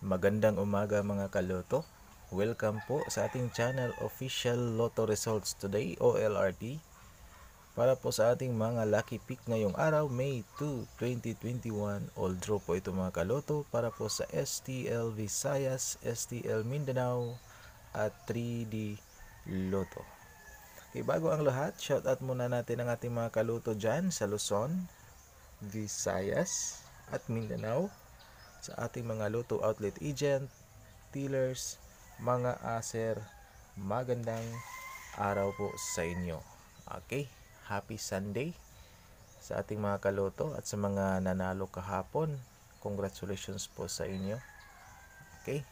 Magandang umaga mga kaloto. Welcome po sa ating channel Official Lotto Results Today o LRT. Para po sa ating mga lucky pick ngayong araw, May 2, 2021. All draw po ito mga kaloto para po sa STL Visayas, STL Mindanao, at 3D Loto. Okay, bago ang lahat, shout out muna natin ang ating mga kaluto dyan sa Luzon, Visayas, at Mindanao sa ating mga luto outlet agent, dealers, mga aser, magandang araw po sa inyo. Okay, happy Sunday sa ating mga kaluto at sa mga nanalo kahapon. Congratulations po sa inyo. Okay,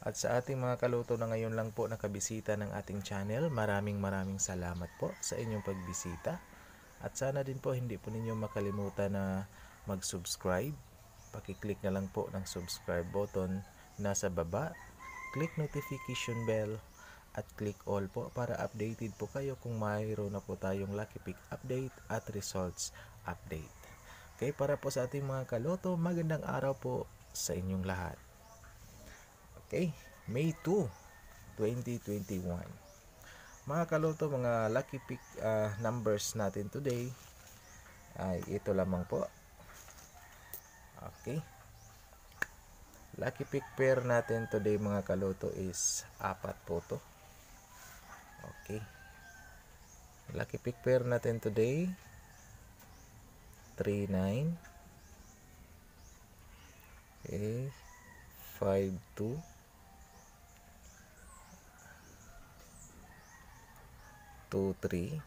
at sa ating mga kaluto na ngayon lang po nakabisita ng ating channel, maraming maraming salamat po sa inyong pagbisita. At sana din po hindi po ninyo makalimutan na mag-subscribe. Pakiclick na lang po ng subscribe button nasa baba. Click notification bell at click all po para updated po kayo kung mayroon na po tayong lucky pick update at results update. Okay, para po sa ating mga kaloto, magandang araw po sa inyong lahat. Okay, May 2, 2021. Mga kaloto, mga lucky pick uh, numbers natin today ay ito lamang po. Okay. Lucky pick pair natin today mga kaloto is apat po to. Okay. Lucky pick pair natin today 39 okay 52 2, 3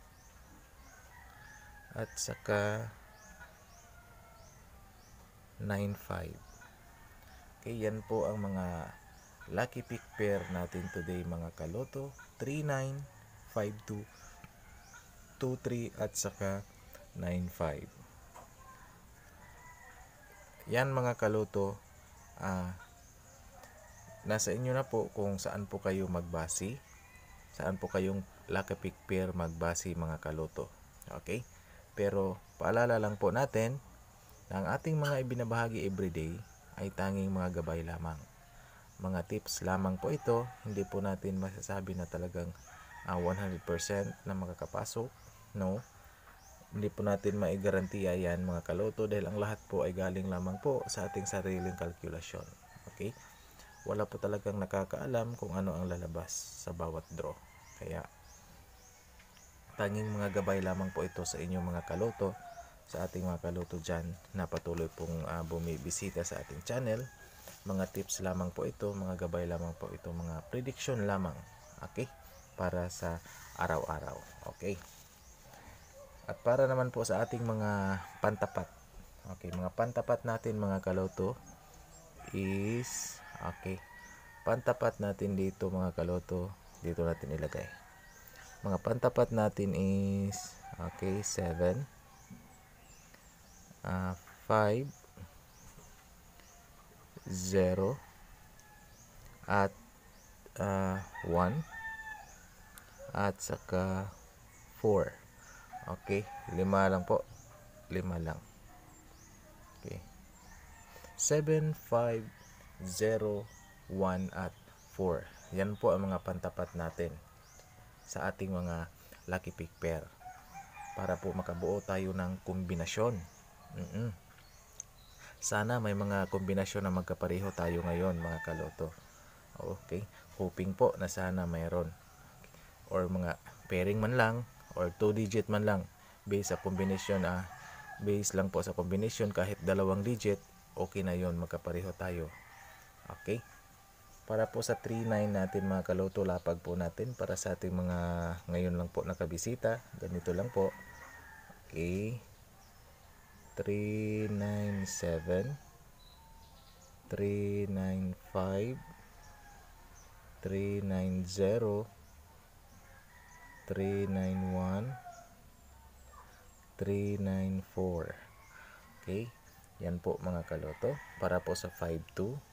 at saka 9.5 okay yan po ang mga lucky pick pair natin today mga kaloto 3.9, 5.2 2.3 at saka 9.5 yan mga kaloto ah, nasa inyo na po kung saan po kayo magbasi saan po kayong Lucky Pick Pair magbasi mga kaluto. Okay? Pero paalala lang po natin na ang ating mga ibinabahagi everyday ay tanging mga gabay lamang. Mga tips lamang po ito, hindi po natin masasabi na talagang uh, ah, 100% na makakapasok. No? Hindi po natin maigarantiya yan mga kaloto dahil ang lahat po ay galing lamang po sa ating sariling kalkulasyon. Okay? Wala po talagang nakakaalam kung ano ang lalabas sa bawat draw. Kaya tanging mga gabay lamang po ito sa inyong mga kaloto sa ating mga kaluto dyan na patuloy pong uh, bumibisita sa ating channel. Mga tips lamang po ito, mga gabay lamang po ito, mga prediction lamang. Okay? Para sa araw-araw. Okay? At para naman po sa ating mga pantapat. Okay, mga pantapat natin mga kaloto is okay. Pantapat natin dito mga kaloto, dito natin ilagay mga pantapat natin is okay 7 uh, 5 0 at uh, ah, 1 at saka 4 okay lima lang po lima lang okay 7 5 0 1 at 4 yan po ang mga pantapat natin sa ating mga lucky pick pair para po makabuo tayo ng kombinasyon. Mm-mm. Sana may mga kombinasyon na magkapareho tayo ngayon mga kaloto. Okay, hoping po na sana mayroon or mga pairing man lang or 2 digit man lang based sa kombinasyon ah, based lang po sa kombinasyon kahit dalawang digit okay na yon magkapareho tayo. Okay? para po sa 39 natin mga kaloto lapag po natin para sa ating mga ngayon lang po nakabisita ganito lang po okay 397 395 390 391 394 okay yan po mga kaloto para po sa 52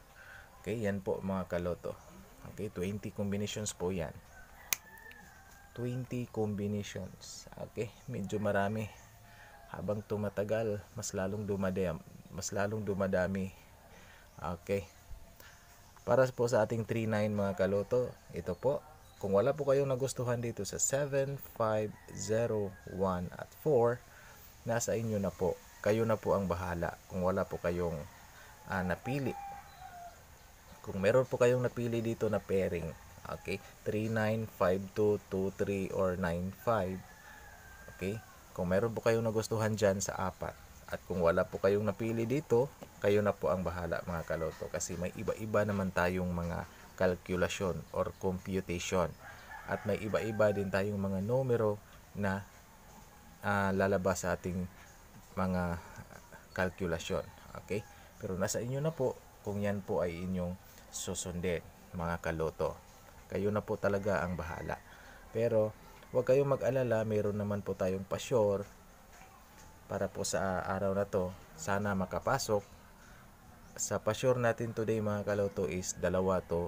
Okay, yan po mga kaloto. Okay, 20 combinations po yan. 20 combinations. Okay, medyo marami. Habang tumatagal, mas lalong dumadami, mas lalong dumadami. Okay. Para po sa ating 39 mga kaloto, ito po. Kung wala po kayong nagustuhan dito sa 7501 at 4, nasa inyo na po. Kayo na po ang bahala kung wala po kayong uh, napili kung meron po kayong napili dito na pairing, okay, 395223 or 95, okay, kung meron po kayong nagustuhan diyan sa apat, at kung wala po kayong napili dito, kayo na po ang bahala mga kaloto kasi may iba-iba naman tayong mga calculation or computation at may iba-iba din tayong mga numero na uh, lalabas sa ating mga calculation. Okay? Pero nasa inyo na po kung yan po ay inyong susundin mga kaloto. Kayo na po talaga ang bahala. Pero huwag kayong mag-alala, mayroon naman po tayong pasyor para po sa araw na to. Sana makapasok. Sa pasyor natin today mga kaloto is dalawa to.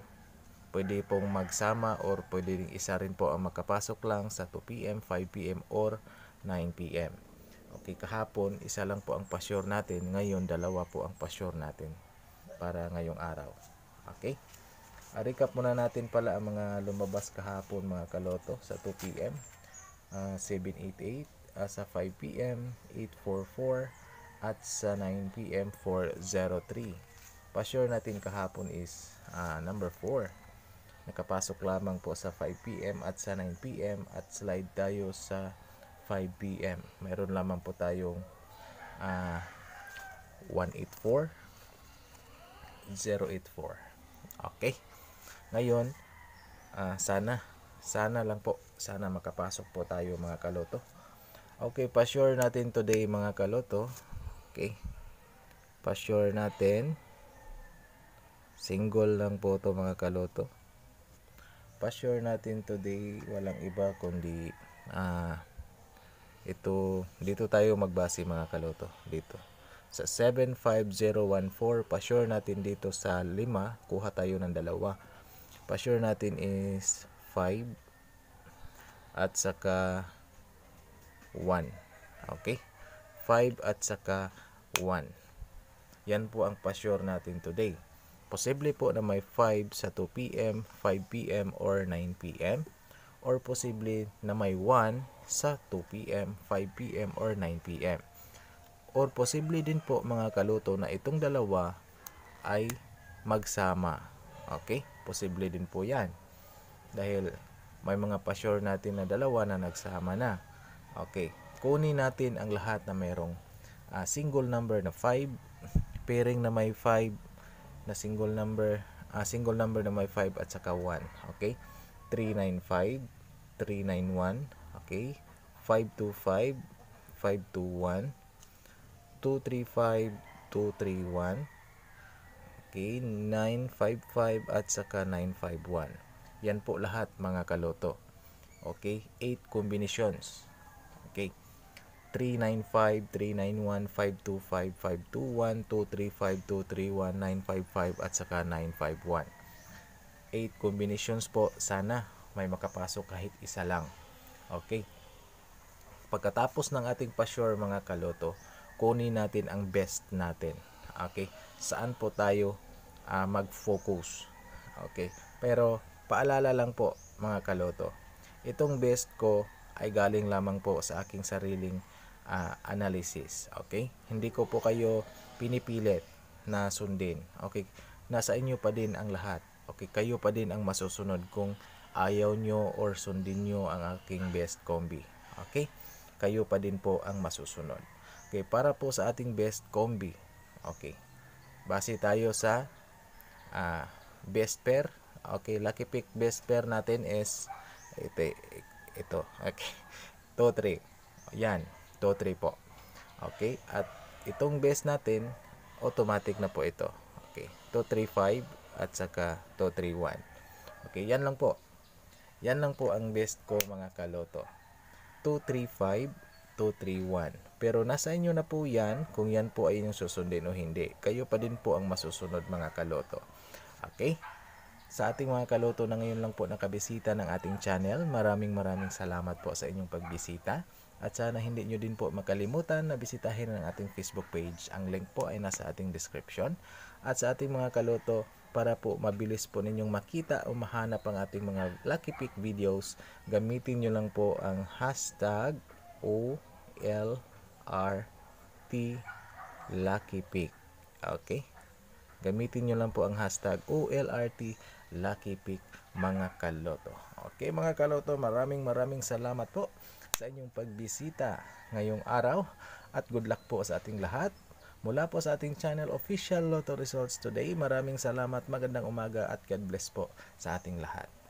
Pwede pong magsama or pwede rin isa rin po ang makapasok lang sa 2pm, 5pm or 9pm. Okay, kahapon isa lang po ang pasyur natin. Ngayon, dalawa po ang pasyur natin para ngayong araw. Okay? Recap muna natin pala ang mga lumabas kahapon mga kaloto sa 2 p.m. Uh, 788 uh, sa 5 p.m. 844 at sa 9 p.m. 403. Pa-sure natin kahapon is uh, number 4. Nakapasok lamang po sa 5 p.m. at sa 9 p.m. at slide tayo sa 5 p.m. Meron lamang po tayong uh, 184 084 Okay? Ngayon, uh, sana, sana lang po, sana makapasok po tayo mga kaloto. Okay, pa-sure natin today mga kaloto. Okay. Pa-sure natin. Single lang po to mga kaloto. Pa-sure natin today, walang iba kundi ah uh, ito dito tayo magbase mga kaloto dito sa 75014 pa-sure natin dito sa 5 kuha tayo ng dalawa pa-sure natin is 5 at saka 1 okay 5 at saka 1 yan po ang pa-sure natin today posible po na may 5 sa 2 p.m., 5 p.m. or 9 p.m. or posible na may 1 sa 2 p.m., 5 p.m. or 9 p.m or posible din po mga kaluto na itong dalawa ay magsama. Okay? Posible din po yan. Dahil may mga pa-sure natin na dalawa na nagsama na. Okay. Kunin natin ang lahat na mayroong uh, ah, single number na 5, pairing na may 5 na single number, uh, single number na may 5 at saka 1. Okay? 395, 391, okay? 525, 521, 235231 okay 955 at saka 951 yan po lahat mga kaloto okay 8 combinations okay 395, 391, 525, 521, 235, 231, 955 at saka 951. 8 combinations po. Sana may makapasok kahit isa lang. Okay. Pagkatapos ng ating pa-sure mga kaloto, kunin natin ang best natin. Okay? Saan po tayo uh, mag-focus? Okay? Pero paalala lang po mga kaloto. Itong best ko ay galing lamang po sa aking sariling uh, analysis. Okay? Hindi ko po kayo pinipilit na sundin. Okay? Nasa inyo pa din ang lahat. Okay? Kayo pa din ang masusunod kung ayaw nyo or sundin nyo ang aking best combi. Okay? Kayo pa din po ang masusunod. Okay, para po sa ating best combi. Okay. Base tayo sa uh, best pair. Okay, lucky pick best pair natin is ito. ito. Okay. 2-3. Yan. 2-3 po. Okay. At itong base natin, automatic na po ito. Okay. 235 at saka 231. Okay. Yan lang po. Yan lang po ang best ko mga kaloto. 235, 231. Pero nasa inyo na po yan kung yan po ay inyong susundin o hindi. Kayo pa din po ang masusunod mga kaloto. Okay? Sa ating mga kaloto na ngayon lang po nakabisita ng ating channel, maraming maraming salamat po sa inyong pagbisita. At sana hindi nyo din po makalimutan na bisitahin ang ating Facebook page. Ang link po ay nasa ating description. At sa ating mga kaloto, para po mabilis po ninyong makita o mahanap ang ating mga Lucky Pick videos, gamitin nyo lang po ang hashtag OL RT Lucky Pick. Okay? Gamitin nyo lang po ang hashtag OLRT Lucky Pick mga kaloto. Okay mga kaloto, maraming maraming salamat po sa inyong pagbisita ngayong araw at good luck po sa ating lahat. Mula po sa ating channel Official Lotto Results Today, maraming salamat, magandang umaga at God bless po sa ating lahat.